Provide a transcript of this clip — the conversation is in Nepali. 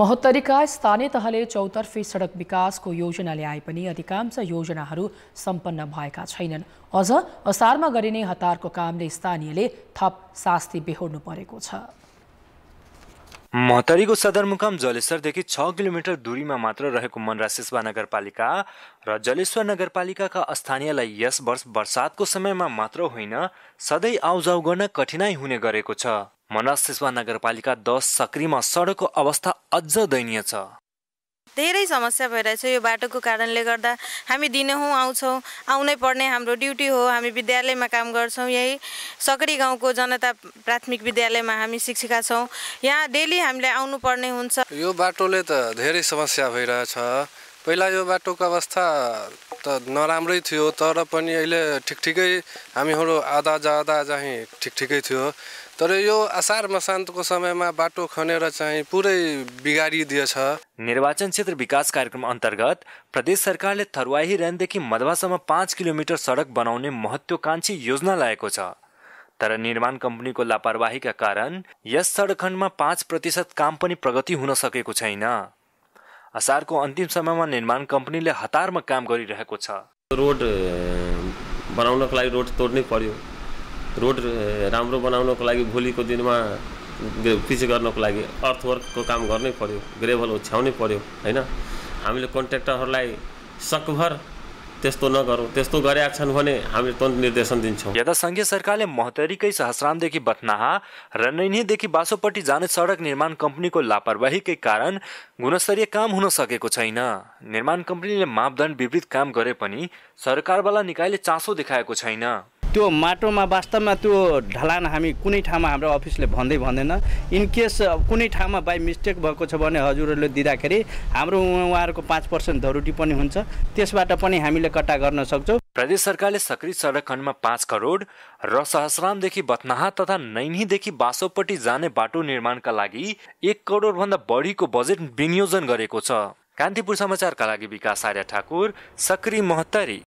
महोत्तरीका स्थानीय तहले चौतर्फी सडक विकासको योजना ल्याए पनि अधिकांश योजनाहरू सम्पन्न भएका छैनन् अझ असारमा गरिने हतारको कामले स्थानीयले थप शास्ति बेहोर्नु परेको छ महतरीको सदरमुकाम जलेश्वरदेखि छ किलोमिटर दूरीमा मात्र रहेको मनरा सिस्वा नगरपालिका र जलेश्वर नगरपालिकाका स्थानीयलाई यस वर्ष बर्सातको समयमा मात्र होइन सधैँ आउजाउ गर्न कठिनाई हुने गरेको छ मनसिसवा नगरपालिका दस सक्रीमा सडकको अवस्था अझ दयनीय छ धेरै समस्या भइरहेछ यो बाटोको कारणले गर्दा हामी दिनहुँ आउँछौँ आउनै पर्ने हाम्रो ड्युटी हो हामी विद्यालयमा काम गर्छौँ यही सकरी गाउँको जनता प्राथमिक विद्यालयमा हामी शिक्षिका छौँ यहाँ डेली हामीले आउनुपर्ने हुन्छ यो बाटोले त धेरै समस्या भइरहेछ पहिला यो बाटोको अवस्था त नराम्रै थियो तर पनि अहिले ठिक ठिकै हामीहरू आधा जाँदा चाहिँ ठिक ठिकै थियो तर यो असार मसान्तको समयमा बाटो खनेर चाहिँ पुरै बिगारिदिएछ निर्वाचन क्षेत्र विकास कार्यक्रम अन्तर्गत प्रदेश सरकारले थरुवाही रेनदेखि मधवासम्म पाँच किलोमिटर सडक बनाउने महत्वाकांक्षी योजना लगाएको छ तर निर्माण कम्पनीको लापरवाहीका कारण यस सडक खण्डमा पाँच प्रतिशत काम पनि प्रगति हुन सकेको छैन असारको अन्तिम समयमा निर्माण कम्पनीले हतारमा काम गरिरहेको छ रोड बनाउनको लागि रोड तोड्नै पर्यो रोड राम्रो बनाउनको लागि भोलिको दिनमा कृषि गर्नको लागि अर्थवर्कको काम गर्नै पर्यो ग्रेभल ओछ्याउनै पर्यो होइन हामीले कन्ट्र्याक्टरहरूलाई सकभर त्यस्तो नगरौँ त्यस्तो गरेका छन् भने हामी तुरन्त निर्देशन दिन्छौँ यता सङ्घीय सरकारले महतरीकै सहस्रामदेखि बथनाहा र नैनीदेखि बासोपट्टि जाने सडक निर्माण कम्पनीको लापरवाहीकै कारण गुणस्तरीय काम हुन सकेको छैन निर्माण कम्पनीले मापदण्ड विपरीत काम गरे पनि सरकारवाला निकायले चासो देखाएको छैन त्यो माटोमा वास्तवमा त्यो ढलान हामी कुनै ठाउँमा हाम्रो अफिसले भन्दै भन्दैन इनकेस कुनै ठाउँमा बाई मिस्टेक भएको छ भने हजुरहरूले दिँदाखेरि हाम्रो उहाँहरूको पाँच पर्सेन्ट धरुटी पनि हुन्छ त्यसबाट पनि हामीले कट्टा गर्न सक्छौँ प्रदेश सरकारले सक्रिय सडक खण्डमा पाँच करोड र सहस्रामदेखि बथनाहा तथा नैनीदेखि बासोपट्टि जाने बाटो निर्माणका लागि एक करोडभन्दा बढीको बजेट विनियोजन गरेको छ कान्तिपुर समाचारका लागि विकास आर्य ठाकुर सक्रिय महत्तरी